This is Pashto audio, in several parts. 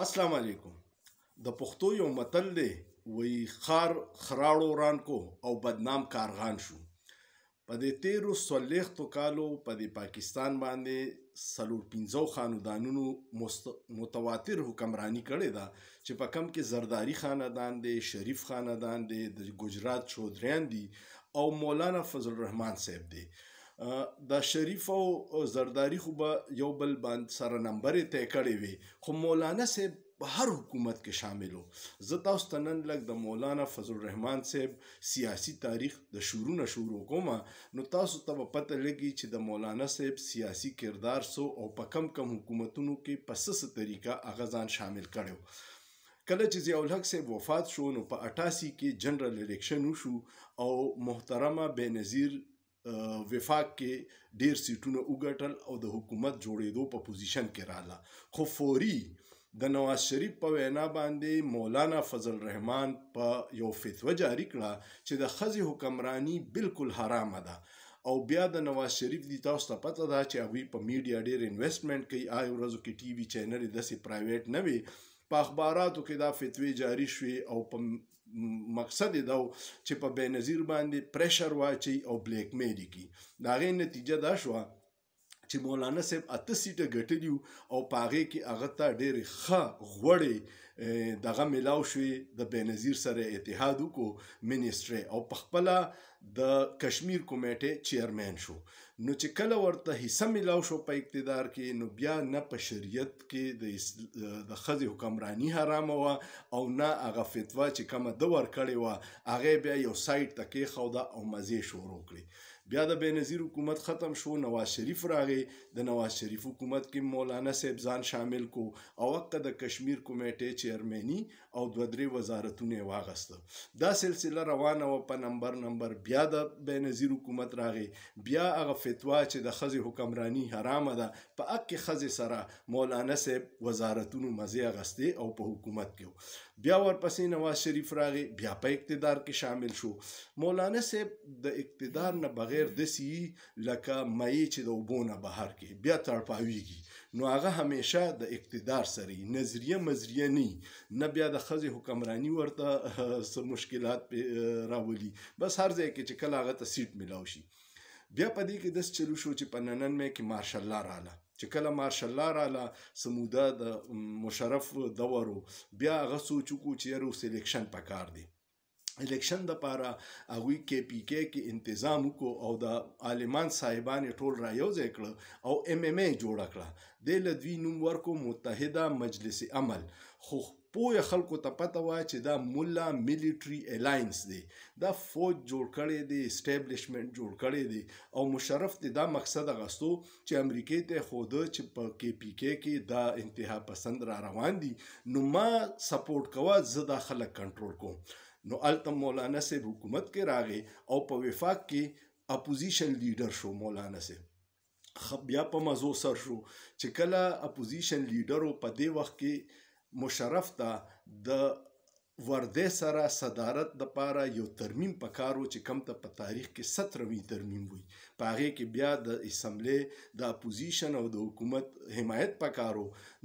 السلام علیکم د پښتو یو متل دی وی خار خراړو رانکو او بدنام کارغان شو په دې تیرو سلیختو کالو په دې پاکستان باندې سلور پنځو خاندانونو متواتر حکمرانی کړې ده چې په کم کې زرداری خاندان دی شریف خاندان دی د ګجرات چودریان دی او مولانا فضل الرحمن صاحب دی دا شریف او زرداری خو به یو بل باندې سره نمبر ته کړی وي خو مولانا صاحب هر حکومت کې شامل وو زه تاسو ته نن لګ د مولانا فضل الرحمن صاحب سیاسی تاریخ د شروع نه شروع کوم نو تاسو ته په پته لګي چې د مولانا صاحب سیاسی کردار سو او په کم کم حکومتونو کې په سس طریقه اغازان شامل کړو کله چې ضیاء الحق صاحب وفات شو نو په 88 کې جنرال الیکشن وشو او محترمه بنظیر وفاق کې ډیر سیټونه وګټل او د حکومت جوړېدو په پوزیشن کې رااله خو فوري د نواز شریف په وینا باندې مولانا فضل الرحمن په یو فتوا جاری کړه چې د خزي حکمرانی بالکل حرامه ده او بیا د نواز شریف دی تاسو ته پته ده چې هغه په میډیا ډیر انویسټمنټ کوي آی ورځو کې ټي وي چینل داسې پرایویټ نه وي په اخباراتو کې دا فتوی جاری شوي او په مقصد دا چې په بنظیر باندې پریشر واچي او بلیک میډي کی دا غي نتیجه دا شوه چې مولانا صاحب اته سیټه ګټلی او پاغه کې هغه ته ډېر ښه غوړې دغه ملاو شوې د بنظیر سره اتحاد وکړو منیسټری او پخپل د کشمیر کمیټه چیرمن شو نو چې کله ورته حصہ ملاو شو په اقتدار کې نو بیا نه په شریعت کې د د خزي حکمرانی حرام و او نه هغه فتوا چې کومه د ور کړې و هغه بیا یو سایت تکې خو دا او مزه شروع کړې بیا د بنظیر حکومت ختم شو نواز شریف راغی د نواز شریف حکومت کې مولانا صاحب ځان شامل کو او وخت د کشمیر کمیټې چیرمنی او دوه درې وزارتونه واغسته دا سلسله روانه و په نمبر نمبر بیا د بنظیر حکومت راغی بیا هغه فتوا چې د خزي حکمرانی حرامه ده په اک خزي سره مولانا صاحب وزارتونو مزي اغسته او په حکومت کې بیا ورپسې نواز شریف راغی بیا په اقتدار کې شامل شو مولانا صاحب د اقتدار نه بغیر غیر دسی لکه مې چې د وبونه بهر کې بیا تړپاویږي نو هغه همیشه د اقتدار سره نظریه مزریه نه نه بیا د خزي حکمرانی ورته سم مشکلات راولي بس هر ځای کې چې کله هغه ته سیټ ملاو شي بیا پدې کې د چلو شو چې په ننن مې کې مارشل الله رااله چې کله مارشل الله رااله سموده د مشرف دورو بیا هغه سوچ کو چې یو سلیکشن پکار دی الیکشن د پاره هغه کې پی کې کې تنظیم وکاو او د عالمان صاحبان ټول را یو ځای کړ او ام ام ای جوړ کړ د لدوی نوم ورکو متحده مجلس عمل خو پوه خلکو ته پته وای چې دا مولا ملټری الاینس دی دا فوج جوړ کړی دی اسټابلیشمنت جوړ کړی دی او مشرف دی دا مقصد غستو چې امریکای ته خوده چې په کې پی کې کې دا انتها پسند را روان دي نو ما سپورټ کوا زه دا خلک کنټرول کوم نو الته مولانا صاحب حکومت کې راغی او په وفاق کې اپوزیشن لیډر شو مولانا صاحب بیا په مزو سر شو چې کله اپوزیشن لیډرو په دې وخت کې مشرف ته د وردې سره صدارت د پاره یو ترمیم پکارو چې کم ته په تاریخ کې 17وی ترمیم وي پاره کې بیا د اسمبلی د اپوزیشن او د حکومت حمایت پکارو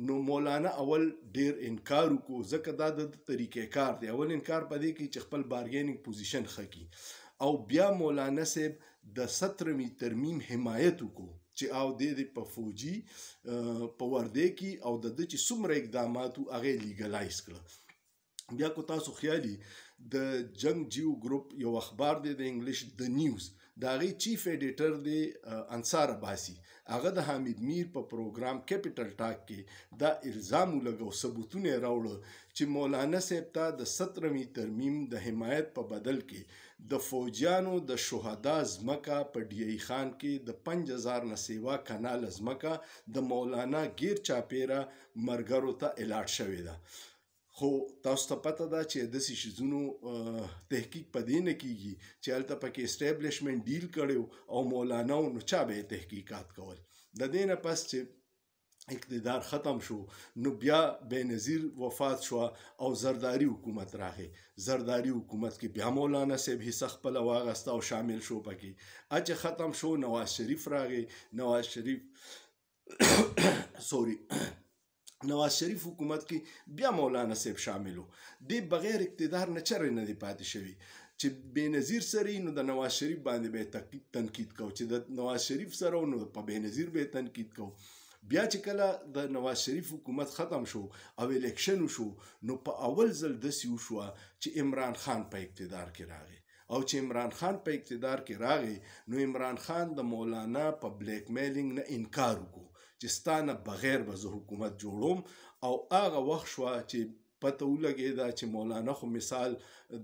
نو مولانا اول ډیر انکار کو زکه دا د طریقې کار دی اول انکار پدې کې چې خپل بارګینینګ پوزیشن خکې او بیا مولانا صاحب د 17وی ترمیم حمایت وکړو چې او د دې په فوجي په وردې کې او د دې چې څومره اقداماتو هغه لیګلایز کړل بیا کو تاسو خیالي د جنگ جیو ګروپ یو اخبار دی د انګلیش د نیوز دا غي چیف ایډیټر دی انصار عباسی هغه د حمید میر په پروګرام کیپیټل ټاک کې دا الزام لګو ثبوتونه راوړ چې مولانا صاحب ته د 17ویں ترمیم د حمایت په بدل کې د فوجیانو د شهدا زمکا په ډی خان کې د 5000 نسیوا کانال زمکا د مولانا غیر چاپیرا مرګرو ته الاټ شوې ده خو تاسو ته پته ده چې د سې شیزونو تحقیق پدې نه کیږي چې الته پکې اسټابلیشمنت ډیل کړو او مولانا نو چا به تحقیقات کول د دې نه پس چې اقتدار ختم شو نو بیا بنظیر وفات شو او زرداری حکومت راغی زرداری حکومت کې بیا مولانا صاحب حصہ خپل واغسته او شامل شو پکې اج ختم شو نواز شریف راغی نواز شریف سوري نواز شریف حکومت کې بیا مولانا صاحب شاملو دی بغیر اقتدار نه چرې نه دی پاتې شوی چې بینظیر سره نو د نواز شریف باندې به تنقید کو چې د نواز شریف سره نو په بینظیر به تنقید کو بیا چې کله د نواز شریف حکومت ختم شو او الیکشن شو نو په اول ځل دسی وشو چې عمران خان په اقتدار کې راغی او چې عمران خان په اقتدار کې راغی نو عمران خان د مولانا په بلیک میلینګ نه انکار وکړ چې ستانه بغیر به زه حکومت جوړوم او هغه وخت شو چې پته ولګې دا چې مولانا خو مثال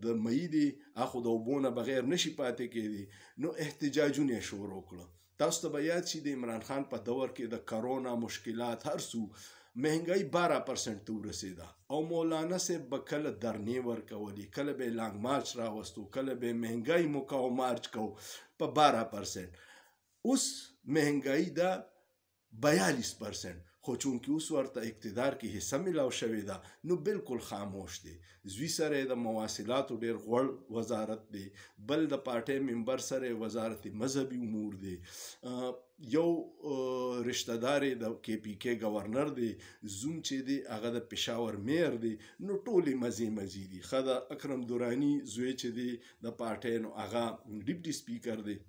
د مېدی اخو د وبونه بغیر نشي پاتې کېدی نو احتجاجونه شروع کړل تاسو ته یاد شي د عمران خان په دور کې د کرونا مشکلات هر څو مهنګای 12% ته ورسېده او مولانا سے بکل درنی ورکولې کله به لانګ مارچ راوستو کله به مهنګای مو کاو مارچ کو په 12% اوس مهنګای دا 42 پرسنټ خو چونکی اوس ورته اقتدار کې حصہ ملاو شوې ده نو بالکل خاموش دی زوی سره د مواصلاتو ډیر غوړ وزارت دی بل د پارټۍ ممبر سره وزارت مذهبي امور دی یو رشتہ دار د کی پی کې گورنر دی زوم چې دی هغه د پېښور میر دی نو ټولې مزي مزي دی خدا اکرم دورانی زوی چې دی د پارټۍ نو هغه ډیپټي سپیکر دی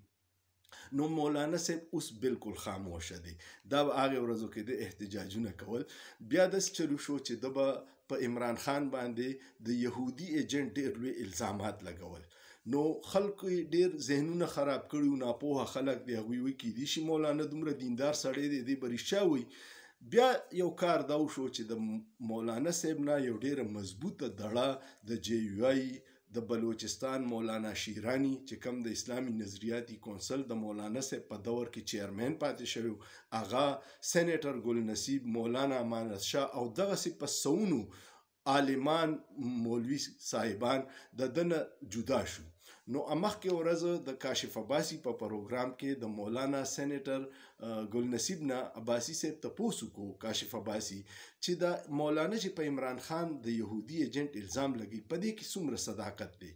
نو مولانا صاحب اوس بالکل خاموشه دی دا هغه ورځو کې د احتجاجونه کول بیا د چلو شو چې د په عمران خان باندې د يهودي ایجنټ ډېر لوی الزامات لګول نو خلک ډیر ذهنونه خراب کړي او ناپوهه خلک دی هغه وی کې دي چې مولانا دومره دیندار سړی دی دی بریښه وي بیا یو کار دا شو چې د مولانا صاحب نه یو ډیره مضبوطه دړه د جی یو آی د بلوچستان مولانا شیرانی چې کم د اسلامي نظریاتي کونسل د مولانا سه په دور کې چیرمن پاتې شوی اغا سېنیټر ګل نصیب مولانا امانت شاه او دغه سي په سونو عالمان مولوی صاحبان د دنه جدا شو نو امخکې ورځ د کاشف عباسی په پروګرام کې د مولانا سېنیټر ګل نصیب نه عباسی صاحب ته پوسو کو کاشف عباسی چې د مولانا چې په عمران خان د يهودي ایجنټ الزام لګي په دې کې څومره صداقت دی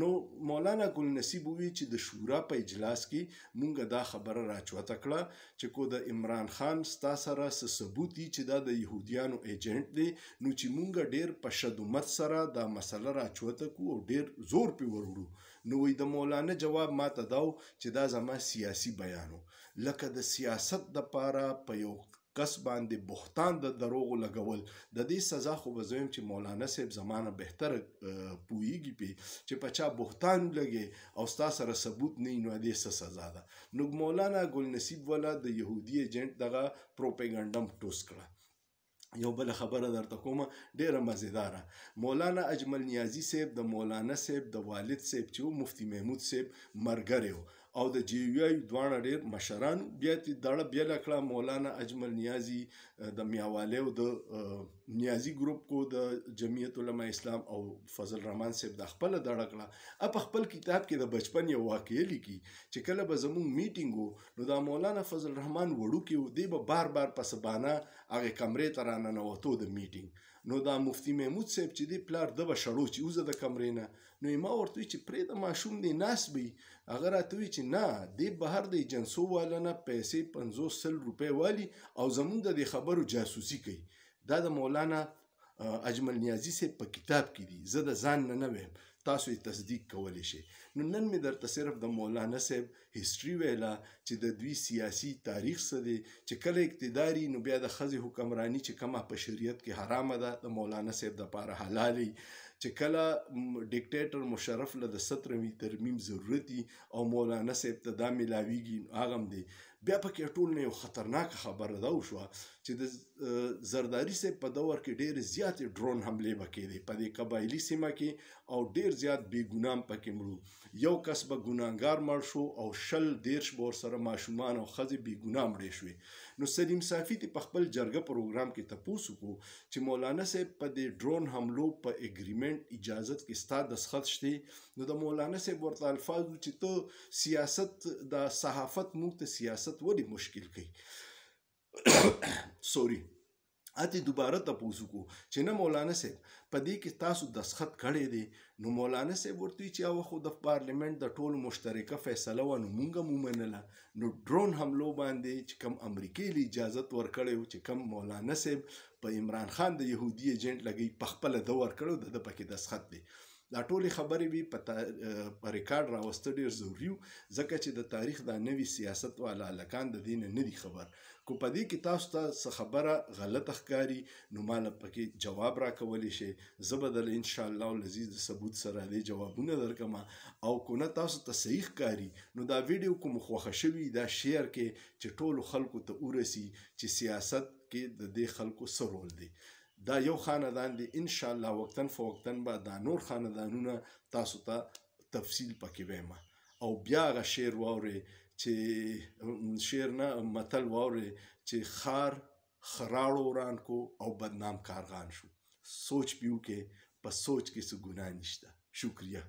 نو مولانا ګل نصیب وی چې د شورا په اجلاس کې مونږه دا خبره راچوته کړه چې کو د عمران خان ستا سره څه ثبوت دي چې دا د يهوديانو ایجنټ دی نو چې مونږه ډیر په شدومت سره دا مسله راچوته کو او ډیر زور پی وروړو نو وی د مولانا جواب ماته داو چې دا زما سیاسی بیانو لکه د سیاست د پاره په پا یو کس باندې بهتان د دروغ لګول د دې سزا خو بزویم چې مولانا صاحب زمانه بهتر پویږي پی چې پچا بهتان لګي او ستا سره ثبوت نه نو دې څه سزا ده نو مولانا ګل نصیب ولا د يهودي ایجنټ دغه پروپاګانډم ټوس کړه یو بل خبره درته کومه ډیره مزیداره مولانا اجمل نیازی صاحب د مولانا صاحب د والد صاحب چې مفتی محمود صاحب مرګره او د جی یو ای دوانه ډیر مشران بیا دړه بیا لکړه مولانا اجمل نیازی د میاواله او د نیازی ګروپ کو د جمعیت علما اسلام او فضل رحمان صاحب د خپل دړه کړه اپ خپل کتاب کې د بچپن یو واقعي لیکي چې کله به زموږ میټینګ وو نو د مولانا فضل رحمان وړو کې دی به بار بار پس بانه هغه کمرې ته رانه نوتو د میټینګ نو دا مفتی محمود صاحب چې دی پلار د بشړو چې اوزه د کمرې نه نو ما ورته چې پرې د ماشوم دی ناس بي هغه راته چې نه دی بهر دی جنسو والنه پیسې 500 روپې والی او زمونږ د خبرو جاسوسي کوي دا د مولانا اجمل نیازی سے په کتاب کې دي زه د ځان نه نه ویم تاسو یې تصدیق کولی شئ نو نن مې درته صرف د مولانا صاحب هیستوري ویله چې د دوی سیاسي تاریخ څه دی چې کله اقتداري نو بیا د ښځې حکمرانی چې کومه په شریعت کې حرامه ده د مولانا صاحب دپاره حلالي چې کله ډیکټیټر مشرف له د سترمی ترمیم ضرورتي او مولانا صاحب ته دا ملاویږي هغه دی بیا پکې ټول نه یو خطرناک خبره ده شو چې د زرداری صاحب په دور کې ډیر زیات ډرون حمله وکړي دي په دې قبایلی سیمه کې او ډیر زیات بی ګنام پکې مړو یو کس به ګناګار مړ شو او شل دیرش بور سره ماشومان او خزې بی ګنام مړې شوې نو سلیم صافی ته په خپل جرګه پروګرام کې تاسو کو چې مولانا صاحب په دې ډرون حملو په اګریمنت اجازت کې ستاسو دسخط شته نو د مولانا صاحب ورته الفاظ چې ته سیاست د صحافت موږ ته سیاست ولې مشکل کوي سوري اته دوباره تاسو کو چې نه مولانا صاحب په دې کې تاسو دسخط کړی دی نو مولانا صاحب ورته چې او خو د پارلیمنت د ټول مشترکه فیصله و نو مونږه مومنله نو ډرون حمله باندې چې کم امریکای له اجازه ورکړی و چې کم مولانا صاحب په عمران خان د يهودي ایجنټ لګي پخپل د ورکړو د پکې دسخط دی دا ټولې خبرې به په ریکارډ راوستل ډیر ضروری ځکه چې د تاریخ دا نوی سیاست والا لکان د دین نه دی خبر کو په دې کې تاسو ته څه خبره غلط ښکاری نو مال پکې جواب را کولی شي زبدل ان شاء الله لذیذ ثبوت سره دې جوابونه درکما او کو نه تاسو ته صحیح ښکاری نو دا ویډیو کوم خوښه شوی دا شیر کې چې ټولو خلکو ته ورسی چې سیاست کې د دې خلکو سرول دی دا یو خاندان دی ان شاء الله وقتن فوقتن به دا نور خاندانونه تاسو ته تا تفصیل پکې وایم او بیا غ شعر ووري چې شعر نه متل ووري چې خار خراړو وران کو او بدنام کارغان شو سوچ پیو کې په سوچ کې څه ګناه نشته شکریہ